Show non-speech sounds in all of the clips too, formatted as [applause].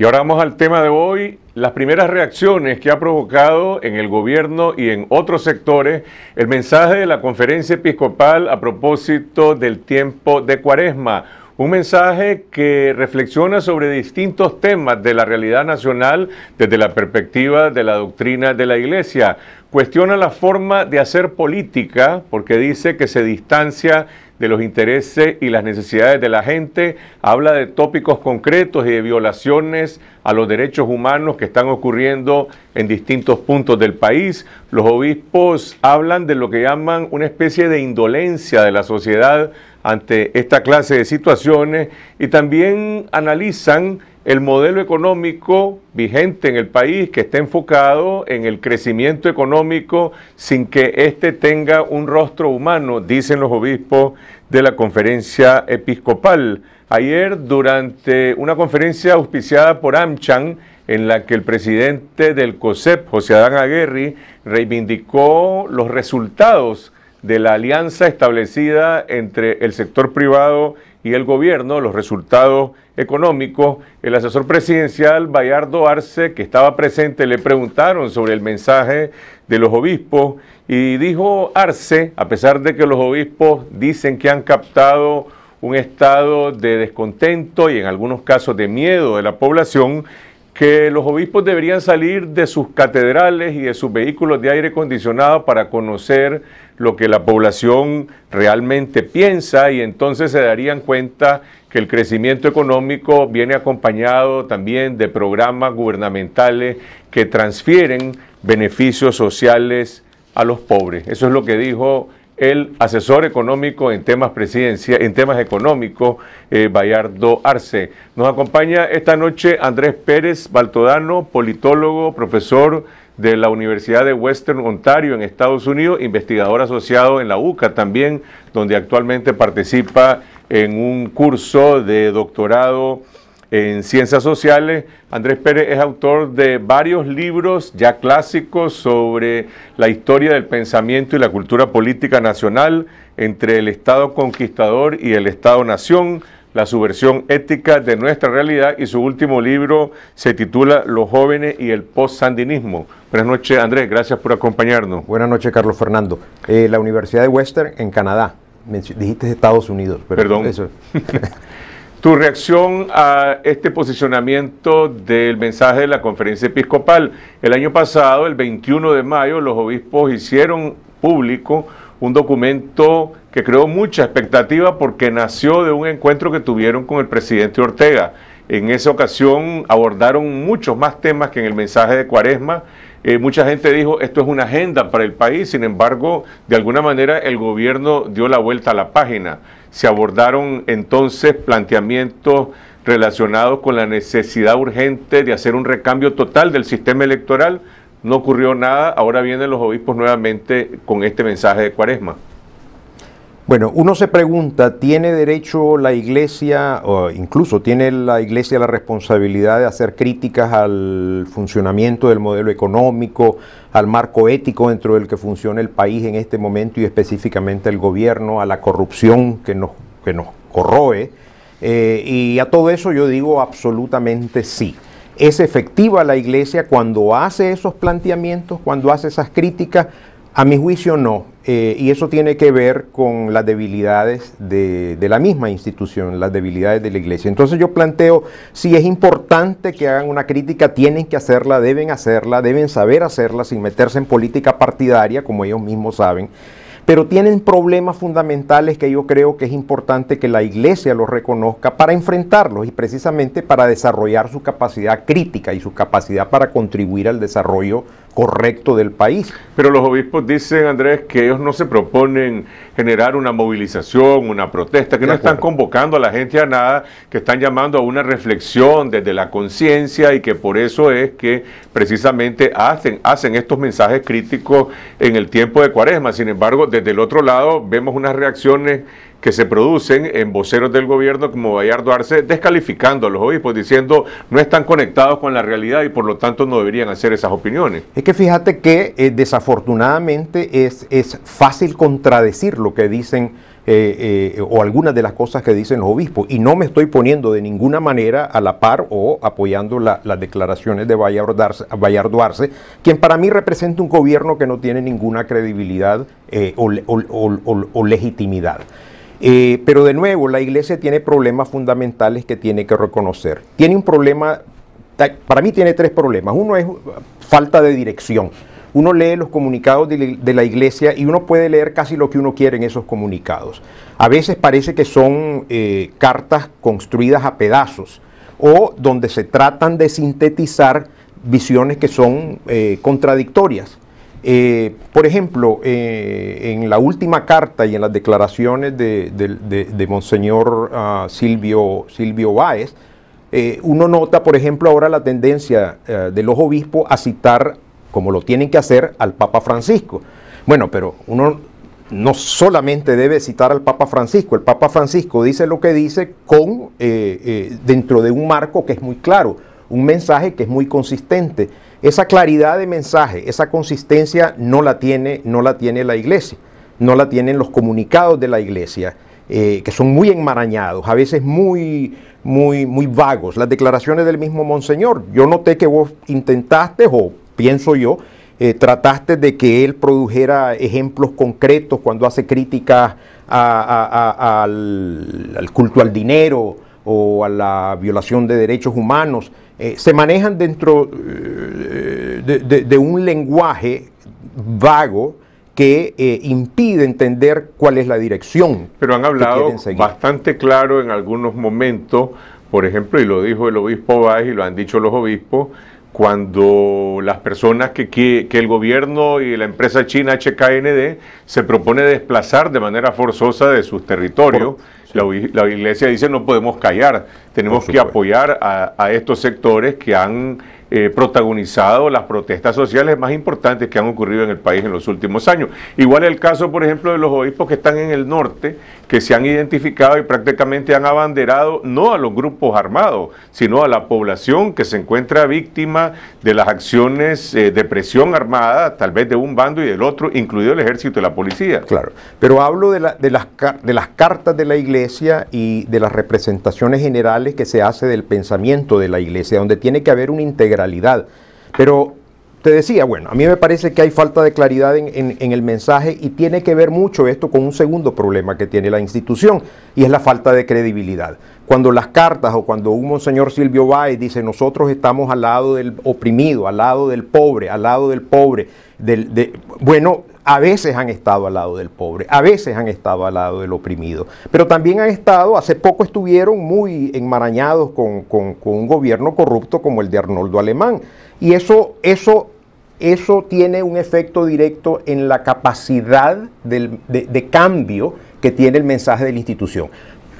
Y ahora vamos al tema de hoy, las primeras reacciones que ha provocado en el gobierno y en otros sectores el mensaje de la conferencia episcopal a propósito del tiempo de cuaresma. Un mensaje que reflexiona sobre distintos temas de la realidad nacional desde la perspectiva de la doctrina de la Iglesia. Cuestiona la forma de hacer política porque dice que se distancia de los intereses y las necesidades de la gente, habla de tópicos concretos y de violaciones a los derechos humanos que están ocurriendo en distintos puntos del país. Los obispos hablan de lo que llaman una especie de indolencia de la sociedad ante esta clase de situaciones y también analizan el modelo económico vigente en el país que está enfocado en el crecimiento económico sin que éste tenga un rostro humano, dicen los obispos de la conferencia episcopal. Ayer, durante una conferencia auspiciada por Amchan, en la que el presidente del COSEP, José Adán Aguirre, reivindicó los resultados de la alianza establecida entre el sector privado y el gobierno, los resultados económicos. El asesor presidencial Bayardo Arce, que estaba presente, le preguntaron sobre el mensaje de los obispos y dijo Arce, a pesar de que los obispos dicen que han captado un estado de descontento y en algunos casos de miedo de la población, que los obispos deberían salir de sus catedrales y de sus vehículos de aire acondicionado para conocer lo que la población realmente piensa y entonces se darían cuenta que el crecimiento económico viene acompañado también de programas gubernamentales que transfieren beneficios sociales a los pobres. Eso es lo que dijo el asesor económico en temas presidencia, en temas económicos, eh, Bayardo Arce. Nos acompaña esta noche Andrés Pérez Baltodano, politólogo, profesor de la Universidad de Western Ontario en Estados Unidos, investigador asociado en la UCA también, donde actualmente participa en un curso de doctorado en ciencias sociales, Andrés Pérez es autor de varios libros ya clásicos sobre la historia del pensamiento y la cultura política nacional entre el Estado conquistador y el Estado-nación, la subversión ética de nuestra realidad y su último libro se titula Los jóvenes y el post-sandinismo. Buenas noches Andrés, gracias por acompañarnos. Buenas noches Carlos Fernando. Eh, la Universidad de Western en Canadá, dijiste Estados Unidos, pero perdón. [laughs] Tu reacción a este posicionamiento del mensaje de la conferencia episcopal. El año pasado, el 21 de mayo, los obispos hicieron público un documento que creó mucha expectativa porque nació de un encuentro que tuvieron con el presidente Ortega. En esa ocasión abordaron muchos más temas que en el mensaje de Cuaresma. Eh, mucha gente dijo, esto es una agenda para el país, sin embargo, de alguna manera el gobierno dio la vuelta a la página se abordaron entonces planteamientos relacionados con la necesidad urgente de hacer un recambio total del sistema electoral. No ocurrió nada, ahora vienen los obispos nuevamente con este mensaje de cuaresma. Bueno, uno se pregunta, ¿tiene derecho la Iglesia, o incluso tiene la Iglesia la responsabilidad de hacer críticas al funcionamiento del modelo económico, al marco ético dentro del que funciona el país en este momento y específicamente el gobierno, a la corrupción que nos, que nos corroe? Eh, y a todo eso yo digo absolutamente sí. ¿Es efectiva la Iglesia cuando hace esos planteamientos, cuando hace esas críticas? A mi juicio no, eh, y eso tiene que ver con las debilidades de, de, la misma institución, las debilidades de la iglesia. Entonces yo planteo, si es importante que hagan una crítica, tienen que hacerla, deben hacerla, deben saber hacerla sin meterse en política partidaria, como ellos mismos saben, pero tienen problemas fundamentales que yo creo que es importante que la iglesia los reconozca para enfrentarlos y precisamente para desarrollar su capacidad crítica y su capacidad para contribuir al desarrollo correcto del país. Pero los obispos dicen, Andrés, que ellos no se proponen generar una movilización, una protesta, que no están convocando a la gente a nada, que están llamando a una reflexión desde la conciencia y que por eso es que precisamente hacen, hacen estos mensajes críticos en el tiempo de cuaresma. Sin embargo, desde el otro lado vemos unas reacciones que se producen en voceros del gobierno como Bayardo Arce, descalificando a los obispos, diciendo no están conectados con la realidad y por lo tanto no deberían hacer esas opiniones. Es que fíjate que eh, desafortunadamente es, es fácil contradecir lo que dicen eh, eh, o algunas de las cosas que dicen los obispos. Y no me estoy poniendo de ninguna manera a la par o apoyando las declaraciones de Bayardo Arce, quien para mí representa un gobierno que no tiene ninguna credibilidad o legitimidad. Eh, pero de nuevo, la iglesia tiene problemas fundamentales que tiene que reconocer. Tiene un problema, para mí tiene tres problemas. Uno es uh, falta de dirección. Uno lee los comunicados de la iglesia y uno puede leer casi lo que uno quiere en esos comunicados. A veces parece que son eh, cartas construidas a pedazos o donde se tratan de sintetizar visiones que son eh, contradictorias. Eh, por ejemplo, eh, en la última carta y en las declaraciones de, Monseñor ah, Silvio, Silvio Báez, eh, uno nota, por ejemplo, ahora la tendencia de los obispos a citar, como lo tienen que hacer, al Papa Francisco. Bueno, pero uno no solamente debe citar al Papa Francisco, el Papa Francisco dice lo que dice con, dentro de un marco que es muy claro un mensaje que es muy consistente. Esa claridad de mensaje, esa consistencia no la tiene, no la, tiene la iglesia, no la tienen los comunicados de la iglesia. Eh, que son muy enmarañados, a veces muy, muy, muy vagos. Las declaraciones del mismo Monseñor, yo noté que vos intentaste, o pienso yo, eh, trataste de que él produjera ejemplos concretos cuando hace críticas al, culto al dinero o a la violación de derechos humanos. Eh, se manejan dentro eh, de, un lenguaje vago que eh, impide entender cuál es la dirección. Pero han hablado bastante claro en algunos momentos, por ejemplo, y lo dijo el obispo Báez y lo han dicho los obispos, cuando las personas que, el gobierno y la empresa china HKND se propone desplazar de manera forzosa de sus territorios. La, iglesia dice no podemos callar, tenemos que apoyar a estos sectores que han eh, protagonizado las protestas sociales más importantes que han ocurrido en el país en los últimos años. Igual el caso, por ejemplo, de los obispos que están en el norte, que se han identificado y prácticamente han abanderado no a los grupos armados, sino a la población que se encuentra víctima de las acciones eh, de presión armada, tal vez de un bando y del otro, incluido el ejército y la policía. Claro, pero hablo de, las, de las cartas de la iglesia y de las representaciones generales que se hace del pensamiento de la iglesia, donde tiene que haber un integración pero te decía, bueno, a mí me parece que hay falta de claridad en, el mensaje y tiene que ver mucho esto con un segundo problema que tiene la institución y es la falta de credibilidad. Cuando las cartas o cuando un monseñor Silvio Báez dice nosotros estamos al lado del oprimido, al lado del pobre, al lado del pobre, bueno, a veces han estado al lado del pobre, a veces han estado al lado del oprimido, pero también han estado, hace poco estuvieron muy enmarañados con, un gobierno corrupto como el de Arnoldo Alemán. Y eso, eso eso tiene un efecto directo en la capacidad de, cambio que tiene el mensaje de la institución.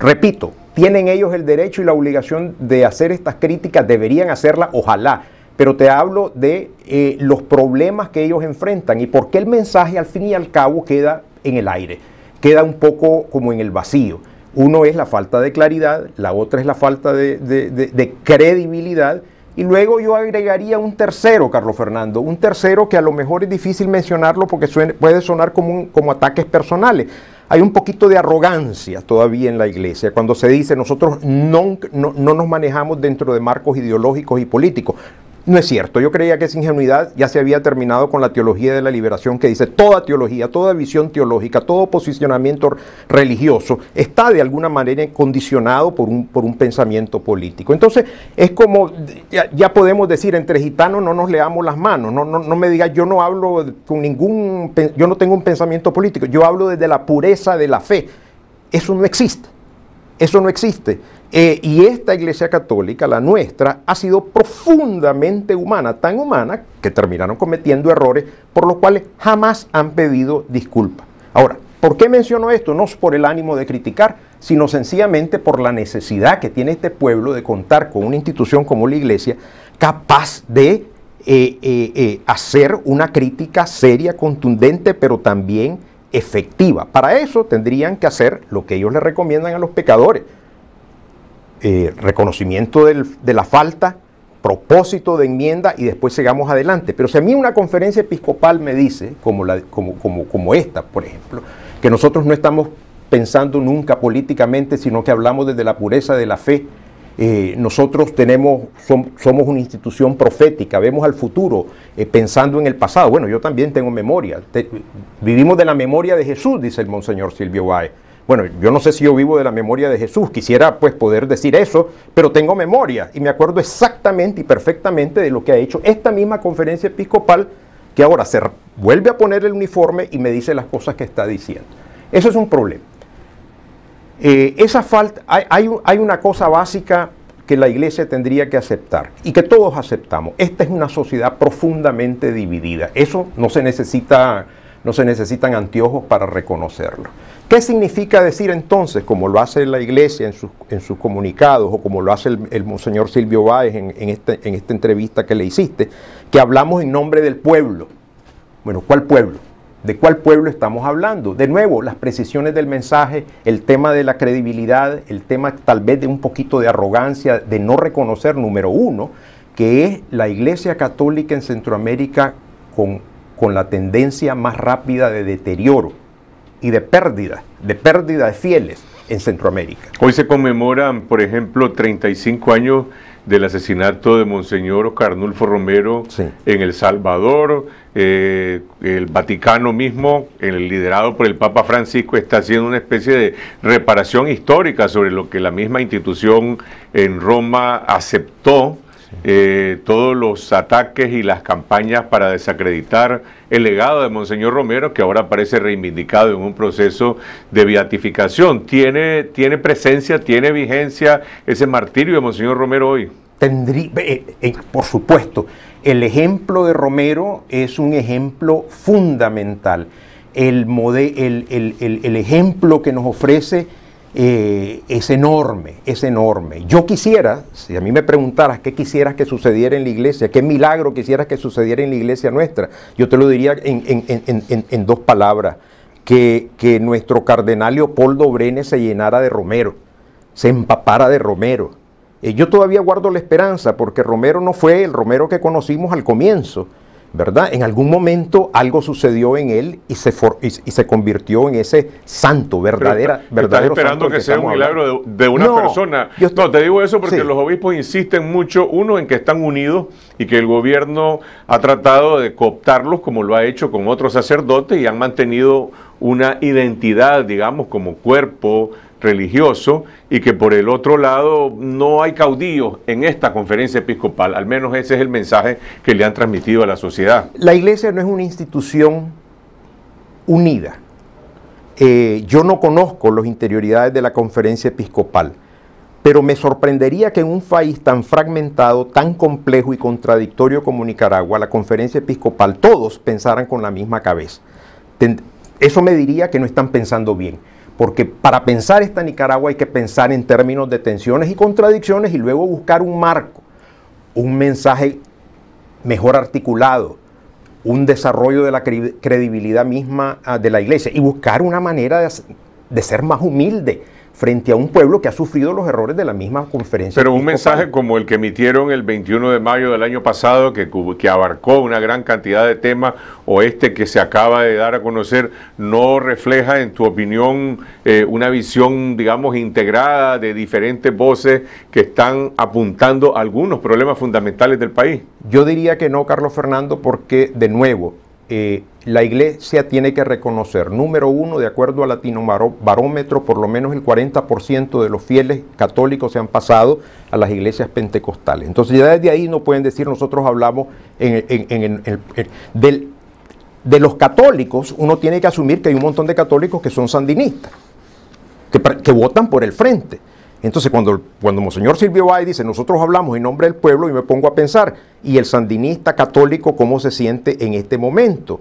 Repito, tienen ellos el derecho y la obligación de hacer estas críticas, deberían hacerlas, ojalá. Pero te hablo de eh, los problemas que ellos enfrentan y por qué el mensaje al fin y al cabo queda en el aire, queda un poco como en el vacío. Uno es la falta de claridad, la otra es la falta de, credibilidad. Y luego yo agregaría un tercero, Carlos Fernando, un tercero que a lo mejor es difícil mencionarlo porque puede sonar como, como ataques personales. Hay un poquito de arrogancia todavía en la iglesia cuando se dice nosotros no, no, nos manejamos dentro de marcos ideológicos y políticos. No es cierto, yo creía que esa ingenuidad ya se había terminado con la teología de la liberación que dice toda teología, toda visión teológica, todo posicionamiento religioso está de alguna manera condicionado por un, por un pensamiento político. Entonces es como, ya, podemos decir, entre gitanos no nos leamos las manos, no, no me digas yo no hablo con ningún, yo no tengo un pensamiento político, yo hablo desde la pureza de la fe. Eso no existe, eso no existe. Eh, y esta iglesia católica, la nuestra, ha sido profundamente humana, tan humana que terminaron cometiendo errores por los cuales jamás han pedido disculpas. Ahora, ¿por qué menciono esto? No es por el ánimo de criticar, sino sencillamente por la necesidad que tiene este pueblo de contar con una institución como la iglesia capaz de eh, eh, hacer una crítica seria, contundente, pero también efectiva. Para eso tendrían que hacer lo que ellos le recomiendan a los pecadores eh, reconocimiento de la falta, propósito de enmienda y después sigamos adelante. Pero si a mí una conferencia episcopal me dice, como, esta, por ejemplo, que nosotros no estamos pensando nunca políticamente, sino que hablamos desde la pureza de la fe, eh, nosotros somos una institución profética, vemos al futuro eh, pensando en el pasado. Bueno, yo también tengo memoria. vivimos de la memoria de Jesús, dice el Monseñor Silvio Báez. Bueno, yo no sé si yo vivo de la memoria de Jesús, quisiera pues poder decir eso, pero tengo memoria y me acuerdo exactamente y perfectamente de lo que ha hecho esta misma conferencia episcopal que ahora se vuelve a poner el uniforme y me dice las cosas que está diciendo. Eso es un problema. Eh, esa falta, hay, hay una cosa básica que la iglesia tendría que aceptar y que todos aceptamos. Esta es una sociedad profundamente dividida. Eso no se necesita no se necesitan anteojos para reconocerlo. ¿Qué significa decir entonces, como lo hace la Iglesia en sus, comunicados o como lo hace el, Monseñor Silvio Báez en, este, en esta entrevista que le hiciste, que hablamos en nombre del pueblo? Bueno, ¿cuál pueblo? ¿De cuál pueblo estamos hablando? De nuevo, las precisiones del mensaje, el tema de la credibilidad, el tema tal vez de un poquito de arrogancia, de no reconocer, número uno, que es la Iglesia Católica en Centroamérica con con la tendencia más rápida de deterioro y de pérdida, de pérdida de fieles en Centroamérica. Hoy se conmemoran, por ejemplo, 35 años del asesinato de Monseñor Carnulfo Romero en El Salvador. Eh, el Vaticano mismo, el liderado por el Papa Francisco, está haciendo una especie de reparación histórica sobre lo que la misma institución en Roma aceptó eh, todos los ataques y las campañas para desacreditar el legado de Monseñor Romero, que ahora parece reivindicado en un proceso de beatificación. ¿Tiene, tiene presencia, tiene vigencia ese martirio de Monseñor Romero hoy? Eh, eh, por supuesto, el ejemplo de Romero es un ejemplo fundamental. El, el, el ejemplo que nos ofrece eh, es enorme, es enorme. Yo quisiera, si a mí me preguntaras qué quisieras que sucediera en la iglesia, qué milagro quisieras que sucediera en la iglesia nuestra, yo te lo diría en, dos palabras, que, que nuestro cardenal Leopoldo Brenes se llenara de Romero, se empapara de Romero. Eh, yo todavía guardo la esperanza porque Romero no fue el Romero que conocimos al comienzo, ¿verdad? En algún momento algo sucedió en él y se, y, se convirtió en ese santo, verdadera, estás esperando que sea un milagro de, una persona. no, te digo eso porque los obispos insisten mucho, uno, en que están unidos y que el gobierno ha tratado de cooptarlos como lo ha hecho con otros sacerdotes y han mantenido una identidad, digamos, como cuerpo, religioso y que por el otro lado no hay caudillo en esta conferencia episcopal. Al menos ese es el mensaje que le han transmitido a la sociedad. La iglesia no es una institución unida. Eh, yo no conozco las interioridades de la conferencia episcopal, pero me sorprendería que en un país tan fragmentado, tan complejo y contradictorio como Nicaragua, la conferencia episcopal, todos pensaran con la misma cabeza. Eso me diría que no están pensando bien. Porque para pensar esta Nicaragua hay que pensar en términos de tensiones y contradicciones y luego buscar un marco, un mensaje mejor articulado, un desarrollo de la credibilidad misma ah, de la iglesia y buscar una manera de, ser más humilde frente a un pueblo que ha sufrido los errores de la misma conferencia. Pero un mensaje como el que emitieron el 21 de mayo del año pasado, que, abarcó una gran cantidad de temas, o este que se acaba de dar a conocer, no refleja, en tu opinión, eh, una visión, digamos, integrada de diferentes voces que están apuntando algunos problemas fundamentales del país. Yo diría que no, Carlos Fernando, porque, de nuevo, eh, la iglesia tiene que reconocer, número uno, de acuerdo al Latino Barómetro, por lo menos el 40% de los fieles católicos se han pasado a las iglesias pentecostales. Entonces ya desde ahí no pueden decir nosotros hablamos en, de los católicos, uno tiene que asumir que hay un montón de católicos que son sandinistas, que votan por el frente. Entonces, cuando, cuando Monseñor Silvio Bay dice, nosotros hablamos en nombre del pueblo, y me pongo a pensar, ¿y el sandinista católico cómo se siente en este momento?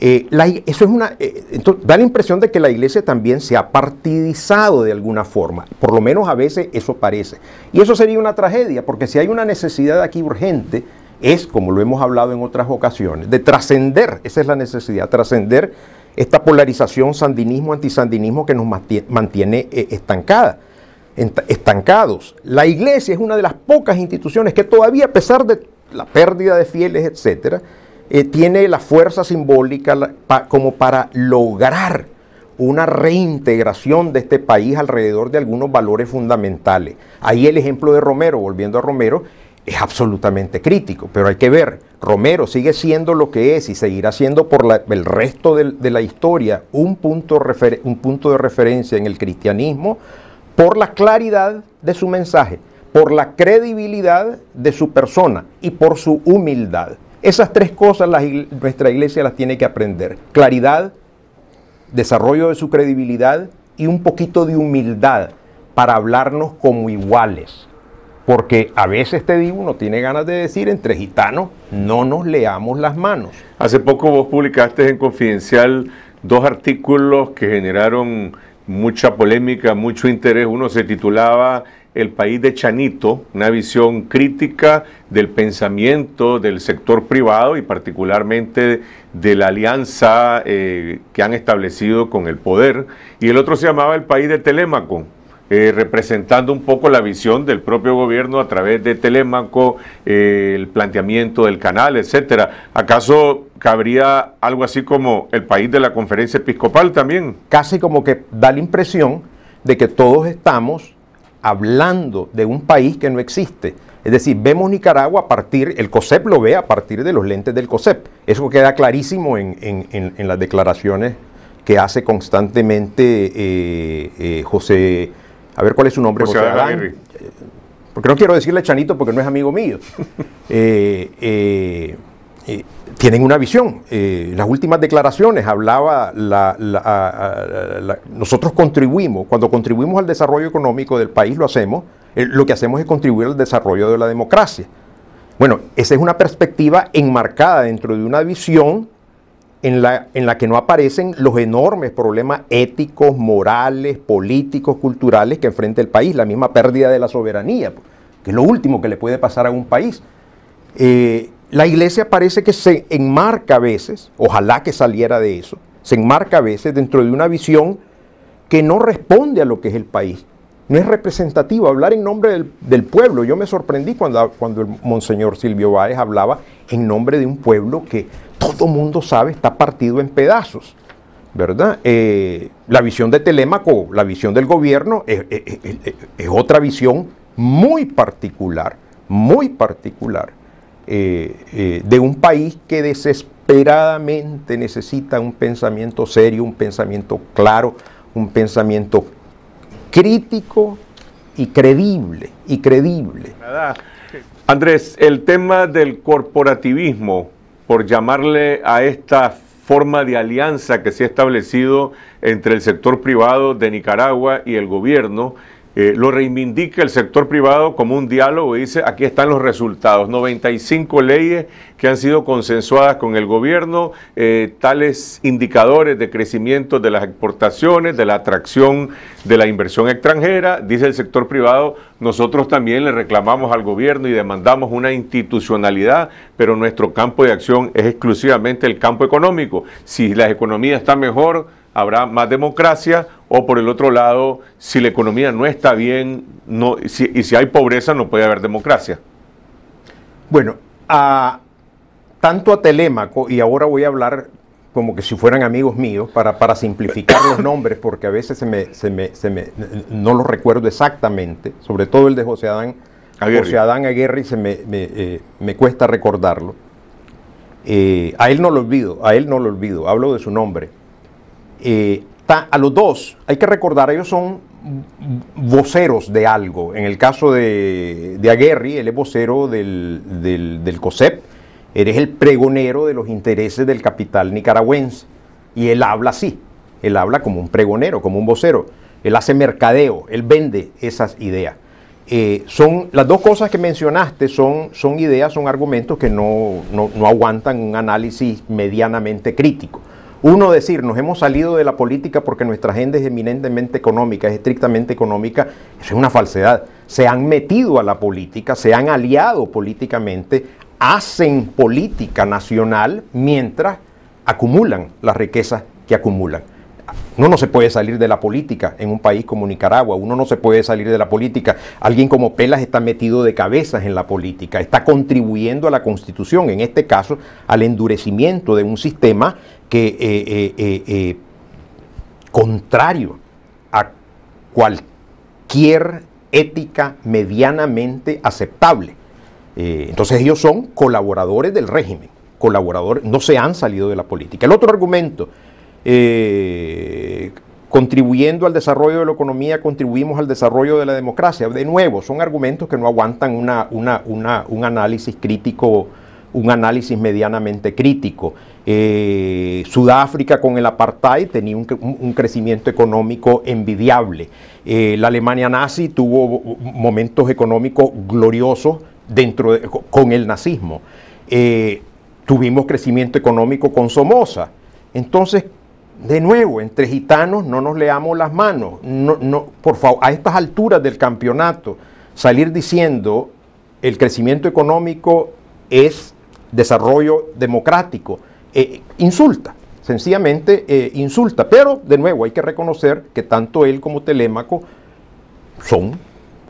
Eh, eso es una, eh, da la impresión de que la iglesia también se ha partidizado de alguna forma, por lo menos a veces eso parece. Y eso sería una tragedia, porque si hay una necesidad aquí urgente, es, como lo hemos hablado en otras ocasiones, de trascender, esa es la necesidad, trascender esta polarización sandinismo-antisandinismo que nos mantiene eh, estancada estancados. La iglesia es una de las pocas instituciones que todavía, a pesar de la pérdida de fieles, etcétera, eh, tiene la fuerza simbólica como para lograr una reintegración de este país alrededor de algunos valores fundamentales. Ahí el ejemplo de Romero, volviendo a Romero, es absolutamente crítico, pero hay que ver, Romero sigue siendo lo que es y seguirá siendo por el resto de, la historia un punto, un punto de referencia en el cristianismo por la claridad de su mensaje, por la credibilidad de su persona y por su humildad. Esas tres cosas nuestra iglesia las tiene que aprender. Claridad, desarrollo de su credibilidad y un poquito de humildad para hablarnos como iguales. Porque a veces te digo, uno tiene ganas de decir entre gitanos, no nos leamos las manos. Hace poco vos publicaste en Confidencial dos artículos que generaron mucha polémica, mucho interés. Uno se titulaba El país de Chanito, una visión crítica del pensamiento del sector privado y particularmente de la alianza eh, que han establecido con el poder. Y el otro se llamaba El país de Telémaco. Eh, representando un poco la visión del propio gobierno a través de Telémaco, eh, el planteamiento del canal, etcétera. ¿Acaso cabría algo así como el país de la conferencia episcopal también. Casi como que da la impresión de que todos estamos hablando de un país que no existe. Es decir, vemos Nicaragua a partir, el COSEP lo ve a partir de los lentes del COSEP. Eso queda clarísimo en, las declaraciones que hace constantemente eh, eh, José, a ver cuál es su nombre, José, José porque no quiero decirle Chanito porque no es amigo mío. [laughs] eh, eh eh, tienen una visión. Eh, las últimas declaraciones hablaba, la, nosotros contribuimos, cuando contribuimos al desarrollo económico del país lo hacemos, eh, lo que hacemos es contribuir al desarrollo de la democracia. Bueno, esa es una perspectiva enmarcada dentro de una visión en la, en la que no aparecen los enormes problemas éticos, morales, políticos, culturales que enfrenta el país, la misma pérdida de la soberanía, que es lo último que le puede pasar a un país la iglesia parece que se enmarca a veces, ojalá que saliera de eso, se enmarca a veces dentro de una visión que no responde a lo que es el país. No es representativo hablar en nombre del, pueblo. Yo me sorprendí cuando, cuando el monseñor Silvio Báez hablaba en nombre de un pueblo que todo mundo sabe está partido en pedazos. ¿Verdad? Eh, la visión de Telemaco, la visión del gobierno, eh, eh, es otra visión muy particular, muy particular. Eh, eh, de un país que desesperadamente necesita un pensamiento serio, un pensamiento claro, un pensamiento crítico y creíble, y Andrés, el tema del corporativismo, por llamarle a esta forma de alianza que se ha establecido entre el sector privado de Nicaragua y el gobierno, eh, lo reivindica el sector privado como un diálogo dice, aquí están los resultados, 95 leyes que han sido consensuadas con el gobierno, eh, tales indicadores de crecimiento de las exportaciones, de la atracción de la inversión extranjera, dice el sector privado, nosotros también le reclamamos al gobierno y demandamos una institucionalidad, pero nuestro campo de acción es exclusivamente el campo económico. Si la economía está mejor, habrá más democracia o por el otro lado, si la economía no está bien no, y si hay pobreza, no puede haber democracia. Bueno, tanto a Telémaco, y ahora voy a hablar como que si fueran amigos míos, para, para simplificar los [coughs] nombres, porque a veces se me, no los recuerdo exactamente, sobre todo el de José Adán Aguirre, José Adán Aguirre se eh, me, cuesta recordarlo. Eh, a él no lo olvido, a él no lo olvido, hablo de su nombre. Eh, a los dos, hay que recordar, ellos son voceros de algo. En el caso de, de Aguerri, él es vocero del, del, COSEP, él el pregonero de los intereses del capital nicaragüense. Y él habla así, él habla como un pregonero, como un vocero. Él hace mercadeo, él vende esas ideas. Eh, son las dos cosas que mencionaste son, son ideas, son argumentos que no aguantan un análisis medianamente crítico. Uno, decir, nos hemos salido de la política porque nuestra agenda es eminentemente económica, es estrictamente económica, es una falsedad. Se han metido a la política, se han aliado políticamente, hacen política nacional mientras acumulan las riquezas que acumulan. Uno no se puede salir de la política en un país como Nicaragua, uno no se puede salir de la política. Alguien como Pelas está metido de cabezas en la política, está contribuyendo a la constitución, en este caso al endurecimiento de un sistema que, eh, eh, eh, contrario a cualquier ética medianamente aceptable. entonces ellos son colaboradores del régimen, colaboradores, no se han salido de la política. El otro argumento eh, contribuyendo al desarrollo de la economía, contribuimos al desarrollo de la democracia. De nuevo, son argumentos que no aguantan un análisis crítico un análisis medianamente crítico. Eh, Sudáfrica con el apartheid tenía un, crecimiento económico envidiable. Eh, la Alemania nazi tuvo momentos económicos gloriosos dentro con el nazismo. tuvimos crecimiento económico con Somoza. Entonces, de nuevo, entre gitanos no nos leamos las manos. por favor, a estas alturas del campeonato, salir diciendo el crecimiento económico es desarrollo democrático, eh, insulta, sencillamente eh, insulta. Pero, de nuevo, hay que reconocer que tanto él como Telémaco son,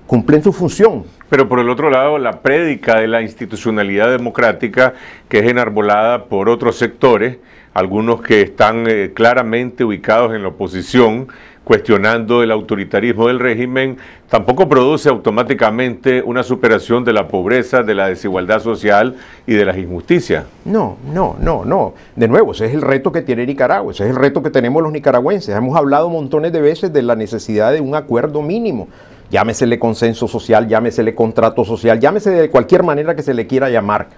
cumplen su función. Pero por el otro lado, la prédica de la institucionalidad democrática, que es enarbolada por otros sectores, algunos que están eh, claramente ubicados en la oposición, cuestionando el autoritarismo del régimen, tampoco produce automáticamente una superación de la pobreza, de la desigualdad social y de las injusticias. No, no, no, no. De nuevo, ese es el reto que tiene Nicaragua, ese es el reto que tenemos los nicaragüenses. Hemos hablado montones de veces de la necesidad de un acuerdo mínimo. Llámesele consenso social, llámesele contrato social, llámese de cualquier manera que se le quiera llamar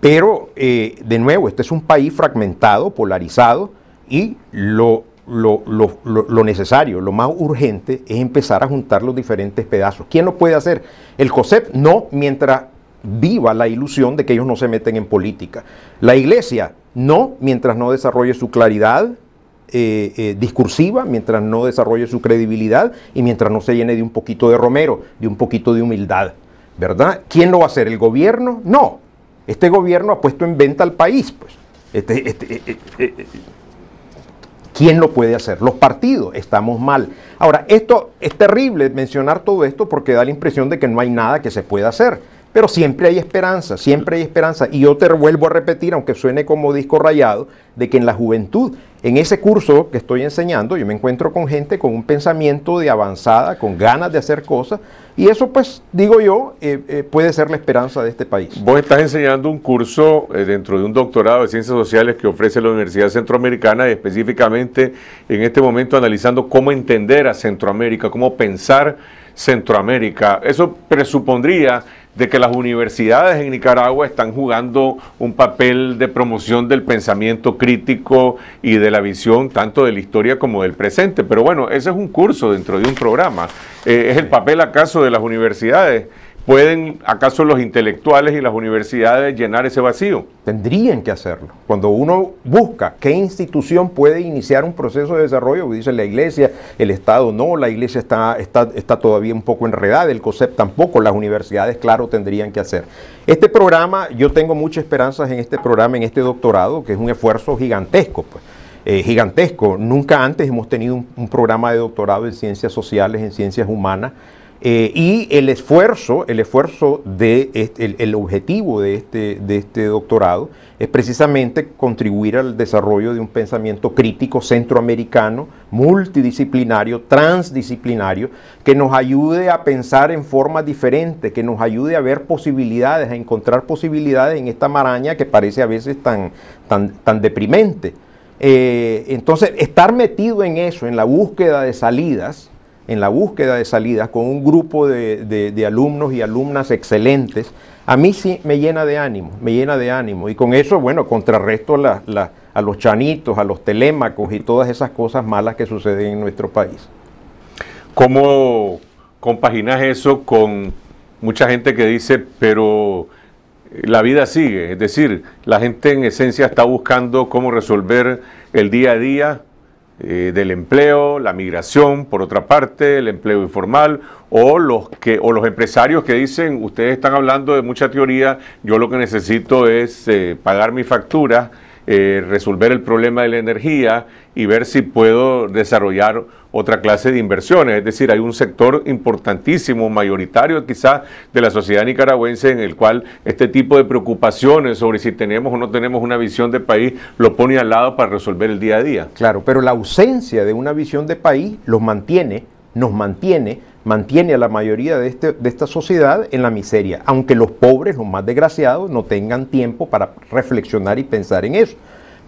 pero, eh, de nuevo, este es un país fragmentado, polarizado, y lo, necesario, lo más urgente es empezar a juntar los diferentes pedazos. ¿Quién lo puede hacer? El COSEP no, mientras viva la ilusión de que ellos no se meten en política. La Iglesia no, mientras no desarrolle su claridad. Eh, eh, discursiva, mientras no desarrolle su credibilidad y mientras no se llene de un poquito de romero, de un poquito de humildad, ¿verdad? ¿Quién lo va a hacer? ¿El gobierno? No, este gobierno ha puesto en venta al país. Pues. Este, este, eh, eh, eh, ¿Quién lo puede hacer? Los partidos, estamos mal. Ahora, esto es terrible mencionar todo esto porque da la impresión de que no hay nada que se pueda hacer. Pero siempre hay esperanza, siempre hay esperanza. Y yo te vuelvo a repetir, aunque suene como disco rayado, de que en la juventud, en ese curso que estoy enseñando, yo me encuentro con gente con un pensamiento de avanzada, con ganas de hacer cosas. Y eso, pues, digo yo, eh, eh, puede ser la esperanza de este país. Vos estás enseñando un curso eh, dentro de un doctorado de ciencias sociales que ofrece la Universidad Centroamericana, y específicamente en este momento analizando cómo entender a Centroamérica, cómo pensar Centroamérica. Eso presupondría de que las universidades en Nicaragua están jugando un papel de promoción del pensamiento crítico y de la visión tanto de la historia como del presente. Pero bueno, ese es un curso dentro de un programa. Eh, ¿Es el papel acaso de las universidades? ¿Pueden acaso los intelectuales y las universidades llenar ese vacío? Tendrían que hacerlo. Cuando uno busca qué institución puede iniciar un proceso de desarrollo, dice la iglesia, el Estado no, la iglesia está, está, todavía un poco enredada, el COSEP tampoco, las universidades, claro, tendrían que hacer. Este programa, yo tengo muchas esperanzas en este programa, en este doctorado, que es un esfuerzo gigantesco. Pues. Eh, gigantesco. Nunca antes hemos tenido un programa de doctorado en ciencias sociales, en ciencias humanas, eh, y el esfuerzo, el esfuerzo de este, el, objetivo este, de este, doctorado es precisamente contribuir al desarrollo de un pensamiento crítico centroamericano, multidisciplinario, transdisciplinario, que nos ayude a pensar en forma diferente, que nos ayude a ver posibilidades, a encontrar posibilidades en esta maraña que parece a veces tan, tan, tan deprimente. Eh, entonces, estar metido en eso, en la búsqueda de salidas, en la búsqueda de salidas con un grupo de, alumnos y alumnas excelentes, a mí sí me llena de ánimo, me llena de ánimo. Y con eso, bueno, contrarresto a los chanitos, a los telémacos y todas esas cosas malas que suceden en nuestro país. ¿Cómo compaginas eso con mucha gente que dice, pero la vida sigue? Es decir, la gente en esencia está buscando cómo resolver el día a día eh, del empleo, la migración, por otra parte, el empleo informal, o los, que, o los empresarios que dicen, ustedes están hablando de mucha teoría, yo lo que necesito es eh, pagar mi factura, eh, resolver el problema de la energía y ver si puedo desarrollar otra clase de inversiones. Es decir, hay un sector importantísimo, mayoritario quizás de la sociedad nicaragüense en el cual este tipo de preocupaciones sobre si tenemos o no tenemos una visión de país lo pone al lado para resolver el día a día. Claro, pero la ausencia de una visión de país los mantiene, nos mantiene mantiene a la mayoría de, este, de, esta sociedad en la miseria, aunque los pobres, los más desgraciados, no tengan tiempo para reflexionar y pensar en eso.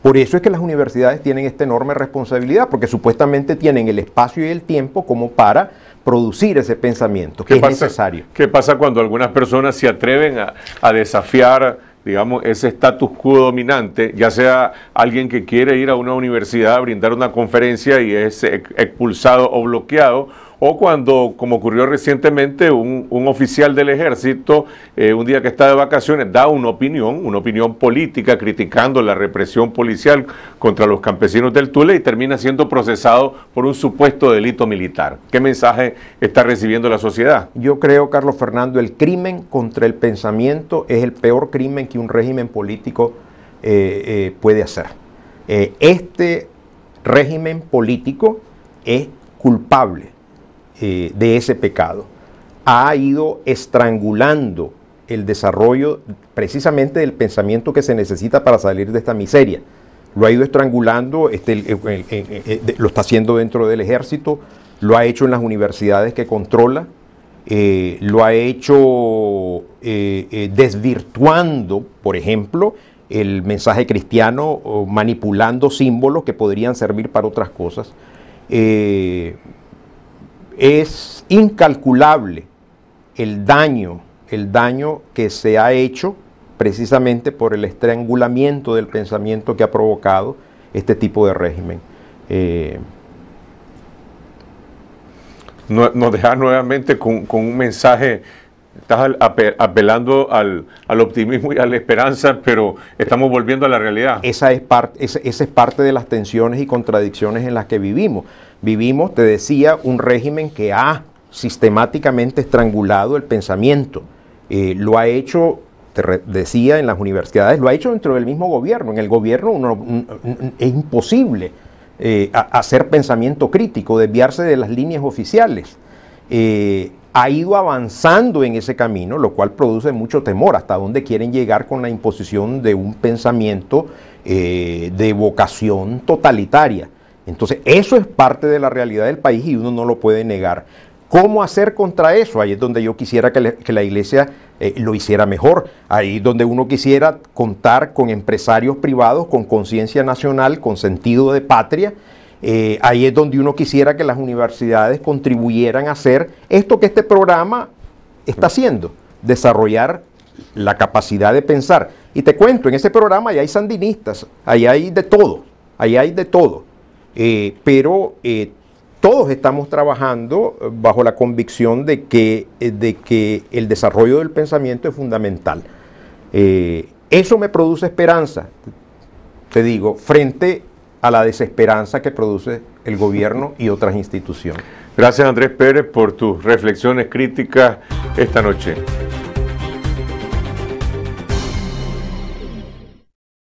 Por eso es que las universidades tienen esta enorme responsabilidad, porque supuestamente tienen el espacio y el tiempo como para producir ese pensamiento que es necesario. ¿Qué pasa cuando algunas personas se atreven a, desafiar digamos, ese status quo dominante, ya sea alguien que quiere ir a una universidad a brindar una conferencia y es expulsado o bloqueado, o cuando, como ocurrió recientemente, un, oficial del ejército, eh, un día que está de vacaciones, da una opinión, una opinión política, criticando la represión policial contra los campesinos del Tule y termina siendo procesado por un supuesto delito militar. ¿Qué mensaje está recibiendo la sociedad? Yo creo, Carlos Fernando, el crimen contra el pensamiento es el peor crimen que un régimen político eh, eh, puede hacer. este régimen político es culpable eh, de ese pecado. Ha ido estrangulando el desarrollo precisamente del pensamiento que se necesita para salir de esta miseria. Lo ha ido estrangulando, este, lo está haciendo dentro del ejército, lo ha hecho en las universidades que controla, eh, lo ha hecho eh, desvirtuando, por ejemplo, el mensaje cristiano, manipulando símbolos que podrían servir para otras cosas. Es incalculable el daño, el daño que se ha hecho precisamente por el estrangulamiento del pensamiento que ha provocado este tipo de régimen. Eh, nos deja nuevamente con, con un mensaje estás apelando al, al, optimismo y a la esperanza, pero estamos volviendo a la realidad. Esa es, parte, esa, es parte de las tensiones y contradicciones en las que vivimos. Vivimos, te decía, un régimen que ha sistemáticamente estrangulado el pensamiento. Eh, lo ha hecho te decía en las universidades, lo ha hecho dentro del mismo gobierno. En el gobierno uno, es imposible eh, hacer pensamiento crítico, desviarse de las líneas oficiales. Eh, ha ido avanzando en ese camino, lo cual produce mucho temor hasta dónde quieren llegar con la imposición de un pensamiento eh, de vocación totalitaria. Entonces, eso es parte de la realidad del país y uno no lo puede negar. ¿Cómo hacer contra eso? Ahí es donde yo quisiera que, la iglesia eh, lo hiciera mejor. Ahí es donde uno quisiera contar con empresarios privados, con conciencia nacional, con sentido de patria eh, ahí es donde uno quisiera que las universidades contribuyeran a hacer esto que este programa está haciendo, desarrollar la capacidad de pensar. Y te cuento, en ese programa ahí hay sandinistas, ahí hay de todo, ahí hay de todo. Eh, pero eh, todos estamos trabajando bajo la convicción de que, de que el desarrollo del pensamiento es fundamental. eso me produce esperanza, te digo, frente a la desesperanza que produce el gobierno y otras instituciones. Gracias Andrés Pérez por tus reflexiones críticas esta noche.